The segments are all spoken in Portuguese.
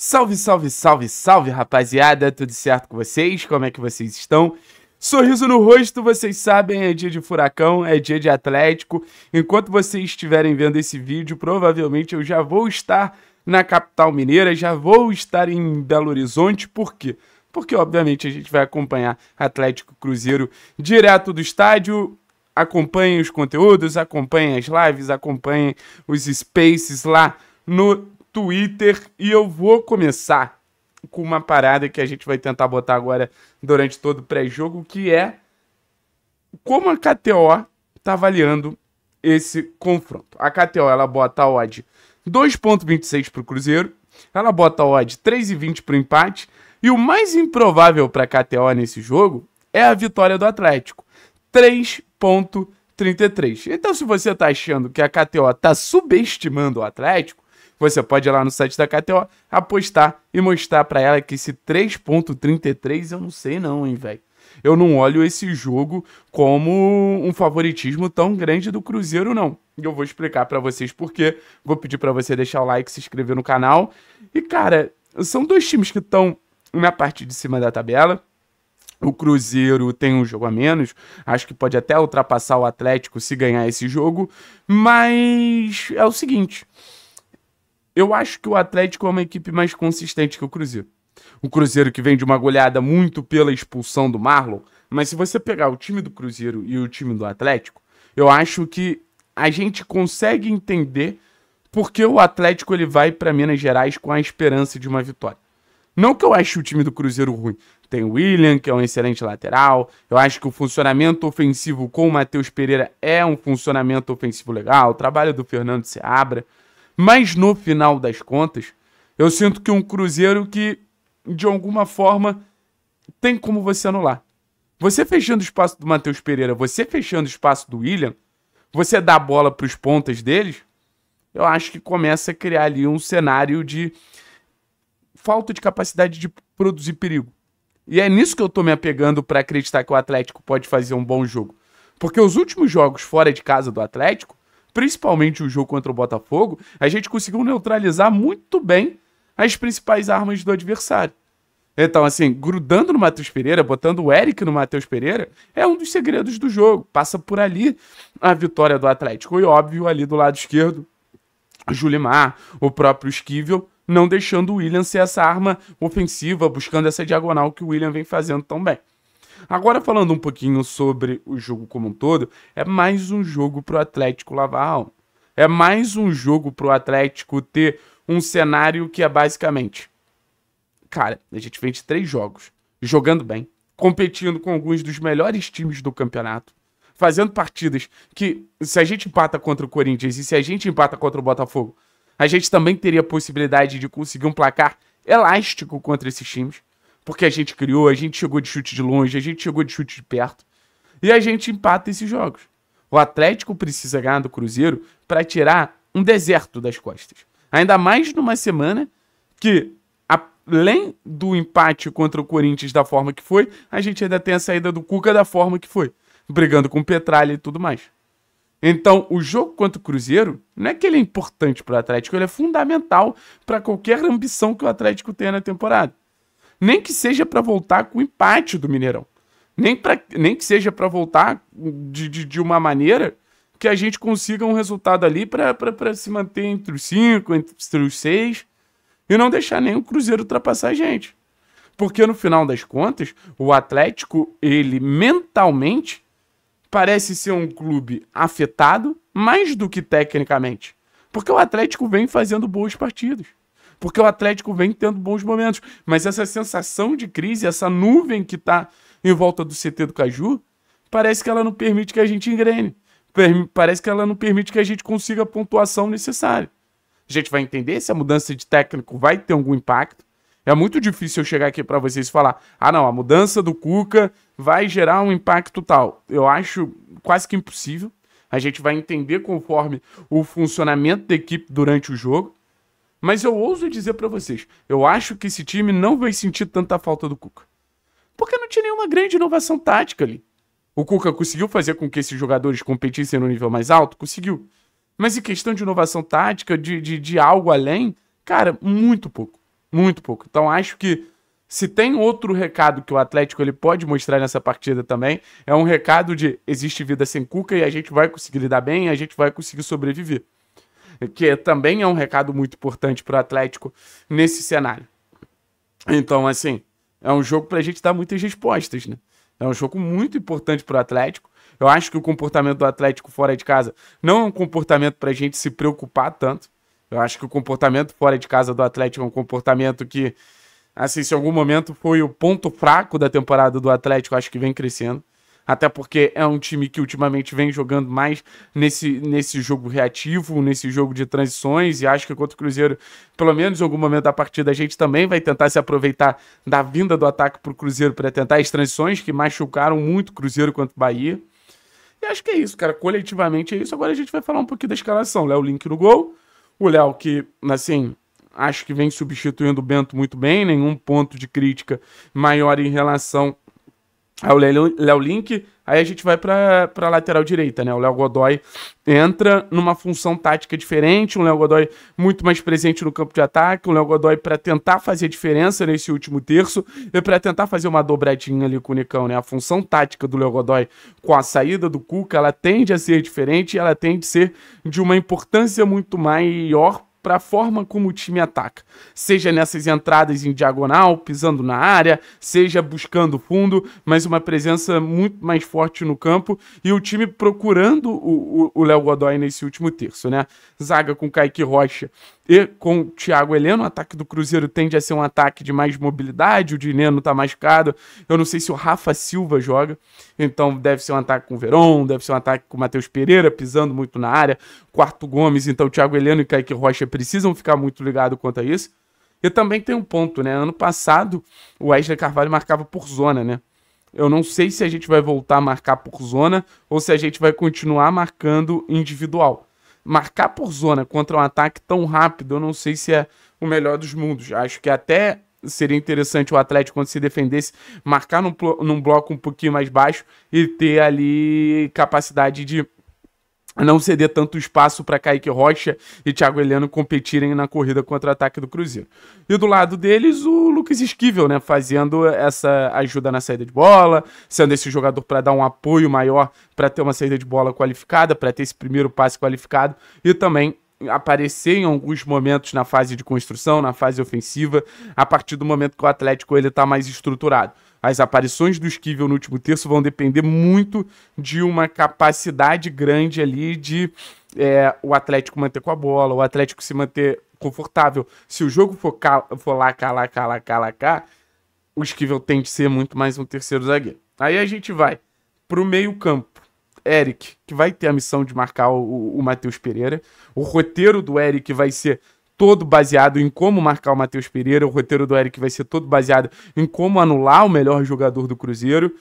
Salve, salve, salve, salve, rapaziada! Tudo certo com vocês? Como é que vocês estão? Sorriso no rosto, vocês sabem, é dia de furacão, é dia de Atlético. Enquanto vocês estiverem vendo esse vídeo, provavelmente eu já vou estar na capital mineira, já vou estar em Belo Horizonte, por quê? Porque, obviamente, a gente vai acompanhar Atlético Cruzeiro direto do estádio acompanhem os conteúdos, acompanhem as lives, acompanhem os spaces lá no Twitter e eu vou começar com uma parada que a gente vai tentar botar agora durante todo o pré-jogo, que é como a KTO está avaliando esse confronto. A KTO ela bota a odd 2.26 para o Cruzeiro, ela bota a odd 3.20 para o empate, e o mais improvável para a KTO nesse jogo é a vitória do Atlético, 3.33. Então se você está achando que a KTO está subestimando o Atlético, você pode ir lá no site da KTO, apostar e mostrar para ela que esse 3.33 eu não sei não, hein, velho. Eu não olho esse jogo como um favoritismo tão grande do Cruzeiro, não. Eu vou explicar para vocês por quê. Vou pedir para você deixar o like, se inscrever no canal. E, cara, são dois times que estão na parte de cima da tabela. O Cruzeiro tem um jogo a menos, acho que pode até ultrapassar o Atlético se ganhar esse jogo, mas é o seguinte: eu acho que o Atlético é uma equipe mais consistente que o Cruzeiro. O Cruzeiro que vem de uma goleada muito pela expulsão do Marlon, mas se você pegar o time do Cruzeiro e o time do Atlético, eu acho que a gente consegue entender porque o Atlético ele vai para Minas Gerais com a esperança de uma vitória. Não que eu ache o time do Cruzeiro ruim. Tem o William, que é um excelente lateral. Eu acho que o funcionamento ofensivo com o Matheus Pereira é um funcionamento ofensivo legal. O trabalho do Fernando Seabra. Mas no final das contas, eu sinto que um Cruzeiro que, de alguma forma, tem como você anular. Você fechando o espaço do Matheus Pereira, você fechando o espaço do William, você dá a bola para os pontas deles, eu acho que começa a criar ali um cenário de falta de capacidade de produzir perigo. E é nisso que eu estou me apegando para acreditar que o Atlético pode fazer um bom jogo. Porque os últimos jogos fora de casa do Atlético principalmente o jogo contra o Botafogo, a gente conseguiu neutralizar muito bem as principais armas do adversário. Então, assim, grudando no Matheus Pereira, botando o Eric no Matheus Pereira, é um dos segredos do jogo. Passa por ali a vitória do Atlético. E óbvio, ali do lado esquerdo, o Julimar, o próprio Esquivel, não deixando o William ser essa arma ofensiva, buscando essa diagonal que o William vem fazendo tão bem. Agora falando um pouquinho sobre o jogo como um todo, é mais um jogo pro Atlético lavar a alma. É mais um jogo pro Atlético ter um cenário que é basicamente... Cara, a gente vende três jogos, jogando bem, competindo com alguns dos melhores times do campeonato, fazendo partidas que, se a gente empata contra o Corinthians e se a gente empata contra o Botafogo, a gente também teria a possibilidade de conseguir um placar elástico contra esses times. Porque a gente criou, a gente chegou de chute de longe, a gente chegou de chute de perto. E a gente empata esses jogos. O Atlético precisa ganhar do Cruzeiro para tirar um deserto das costas. Ainda mais numa semana que, além do empate contra o Corinthians da forma que foi, a gente ainda tem a saída do Cuca da forma que foi, brigando com Petralha e tudo mais. Então, o jogo contra o Cruzeiro não é que ele é importante para o Atlético, ele é fundamental para qualquer ambição que o Atlético tenha na temporada nem que seja para voltar com o empate do Mineirão. Nem, pra, nem que seja para voltar de, de, de, uma maneira que a gente consiga um resultado ali para se manter entre os cinco, entre os seis, e não deixar nenhum Cruzeiro ultrapassar a gente. Porque no final das contas, o Atlético, ele mentalmente parece ser um clube afetado mais do que tecnicamente. Porque o Atlético vem fazendo boas partidas porque o Atlético vem tendo bons momentos. Mas essa sensação de crise, essa nuvem que está em volta do CT do Caju, parece que ela não permite que a gente engrene. Parece que ela não permite que a gente consiga a pontuação necessária. A gente vai entender se a mudança de técnico vai ter algum impacto. É muito difícil eu chegar aqui para vocês e falar: ah, não, a mudança do Cuca vai gerar um impacto tal. Eu acho quase que impossível. A gente vai entender conforme o funcionamento da equipe durante o jogo. Mas eu ouso dizer para vocês, eu acho que esse time não vai sentir tanta falta do Cuca. Porque não tinha nenhuma grande inovação tática ali. O Cuca conseguiu fazer com que esses jogadores competissem no nível mais alto? Conseguiu. Mas em questão de inovação tática, de, de, de algo além, cara, muito pouco. Muito pouco. Então acho que se tem outro recado que o Atlético ele pode mostrar nessa partida também, é um recado de existe vida sem Cuca e a gente vai conseguir lidar bem, a gente vai conseguir sobreviver que também é um recado muito importante para o Atlético nesse cenário. Então, assim, é um jogo para a gente dar muitas respostas, né? É um jogo muito importante para o Atlético. Eu acho que o comportamento do Atlético fora de casa não é um comportamento para a gente se preocupar tanto. Eu acho que o comportamento fora de casa do Atlético é um comportamento que, assim, se em algum momento foi o ponto fraco da temporada do Atlético, acho que vem crescendo até porque é um time que ultimamente vem jogando mais nesse, nesse jogo reativo, nesse jogo de transições, e acho que contra o Cruzeiro, pelo menos em algum momento da partida, a gente também vai tentar se aproveitar da vinda do ataque para o Cruzeiro para tentar as transições que machucaram muito o Cruzeiro contra o Bahia. E acho que é isso, cara. Coletivamente é isso. Agora a gente vai falar um pouquinho da escalação. Léo Link no gol. O Léo, que, assim, acho que vem substituindo o Bento muito bem, nenhum ponto de crítica maior em relação Aí o Léo Link, aí a gente vai para a lateral direita, né? O Léo Godoy entra numa função tática diferente, um Léo Godoy muito mais presente no campo de ataque, um Léo Godoy para tentar fazer diferença nesse último terço e para tentar fazer uma dobradinha ali com o Nicão, né? A função tática do Léo Godoy com a saída do Cuca, ela tende a ser diferente, ela tende a ser de uma importância muito maior para a forma como o time ataca, seja nessas entradas em diagonal, pisando na área, seja buscando fundo, mas uma presença muito mais forte no campo e o time procurando o Léo Godoy nesse último terço, né? Zaga com Kaique Rocha e com o Thiago Heleno, o ataque do Cruzeiro tende a ser um ataque de mais mobilidade, o Dineno tá machucado. Eu não sei se o Rafa Silva joga, então deve ser um ataque com o Verón deve ser um ataque com o Matheus Pereira pisando muito na área, Quarto Gomes, então o Thiago Heleno e Kaique Rocha precisam ficar muito ligados quanto a isso. E também tem um ponto, né? Ano passado o Wesley Carvalho marcava por zona, né? Eu não sei se a gente vai voltar a marcar por zona ou se a gente vai continuar marcando individual marcar por zona contra um ataque tão rápido, eu não sei se é o melhor dos mundos. Acho que até seria interessante o Atlético, quando se defendesse, marcar num, num bloco um pouquinho mais baixo e ter ali capacidade de não ceder tanto espaço para Kaique Rocha e Thiago Heleno competirem na corrida contra-ataque do Cruzeiro. E do lado deles, o Lucas Esquivel, né, fazendo essa ajuda na saída de bola, sendo esse jogador para dar um apoio maior para ter uma saída de bola qualificada, para ter esse primeiro passe qualificado e também aparecer em alguns momentos na fase de construção, na fase ofensiva, a partir do momento que o Atlético ele está mais estruturado. As aparições do Esquivel no último terço vão depender muito de uma capacidade grande ali de é, o Atlético manter com a bola, o Atlético se manter confortável. Se o jogo for, cal, for lá, cá, lá, cá, lá, cá, lá, cá, o Esquivel tem de ser muito mais um terceiro zagueiro. Aí a gente vai para o meio campo. Eric, que vai ter a missão de marcar o, o Matheus Pereira. O roteiro do Eric vai ser todo baseado em como marcar o Matheus Pereira. O roteiro do Eric vai ser todo baseado em como anular o melhor jogador do Cruzeiro.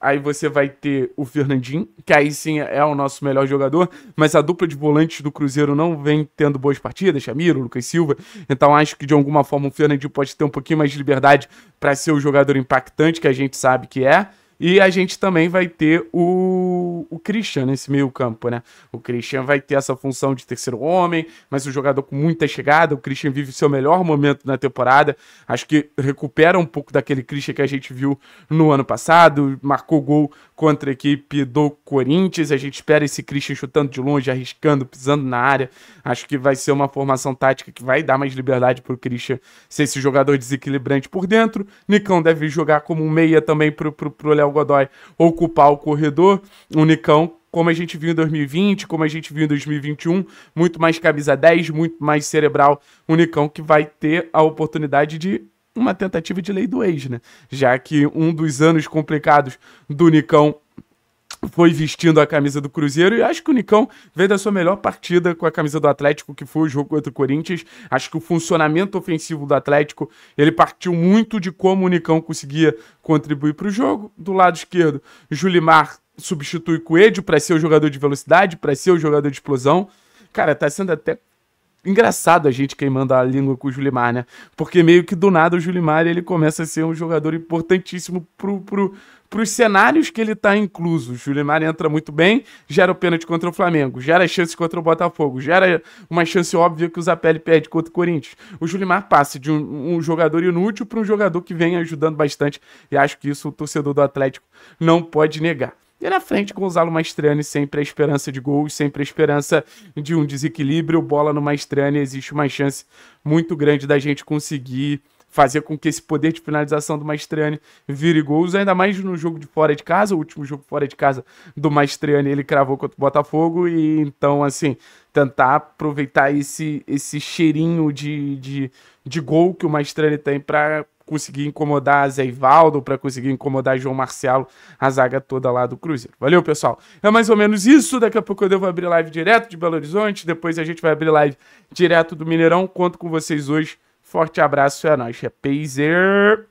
Aí você vai ter o Fernandinho, que aí sim é o nosso melhor jogador, mas a dupla de volantes do Cruzeiro não vem tendo boas partidas, Chamiro, Lucas Silva. Então acho que de alguma forma o Fernandinho pode ter um pouquinho mais de liberdade para ser o jogador impactante que a gente sabe que é. E a gente também vai ter o, o Christian nesse meio campo, né? O Christian vai ter essa função de terceiro homem, mas um jogador com muita chegada. O Christian vive seu melhor momento na temporada. Acho que recupera um pouco daquele Christian que a gente viu no ano passado. Marcou gol contra a equipe do Corinthians. A gente espera esse Christian chutando de longe, arriscando, pisando na área. Acho que vai ser uma formação tática que vai dar mais liberdade pro Christian ser esse jogador desequilibrante por dentro. Nicão deve jogar como um meia também pro, pro, pro Léo Léo Godoy ocupar o corredor, o Nicão como a gente viu em 2020, como a gente viu em 2021, muito mais camisa 10, muito mais cerebral, o Nicão que vai ter a oportunidade de uma tentativa de lei do ex, né? Já que um dos anos complicados do Nicão foi vestindo a camisa do Cruzeiro e acho que o Nicão veio da sua melhor partida com a camisa do Atlético, que foi o jogo contra o Corinthians. Acho que o funcionamento ofensivo do Atlético, ele partiu muito de como o Nicão conseguia contribuir para o jogo. Do lado esquerdo, Julimar substitui Coelho para ser o jogador de velocidade, para ser o jogador de explosão. Cara, tá sendo até engraçado a gente queimando a língua com o Julimar, né? Porque meio que do nada o Julimar ele começa a ser um jogador importantíssimo pro, pro, pros cenários que ele tá incluso. O Julimar entra muito bem, gera o pênalti contra o Flamengo, gera chance contra o Botafogo, gera uma chance óbvia que o Zapelli perde contra o Corinthians. O Julimar passa de um, um jogador inútil para um jogador que vem ajudando bastante e acho que isso o torcedor do Atlético não pode negar. E na frente, Gonzalo Maestrani, sempre a esperança de gols, sempre a esperança de um desequilíbrio. Bola no Maestrani, existe uma chance muito grande da gente conseguir fazer com que esse poder de finalização do Maestrani vire gols, ainda mais no jogo de fora de casa, o último jogo fora de casa do Maestrani, ele cravou contra o Botafogo, e então, assim, tentar aproveitar esse, esse cheirinho de, de, de gol que o Maestrani tem para conseguir incomodar a Ivaldo, para conseguir incomodar João Marcelo, a zaga toda lá do Cruzeiro. Valeu, pessoal. É mais ou menos isso. Daqui a pouco eu devo abrir live direto de Belo Horizonte, depois a gente vai abrir live direto do Mineirão. Conto com vocês hoje. Forte abraço, é nóis. É Pazer.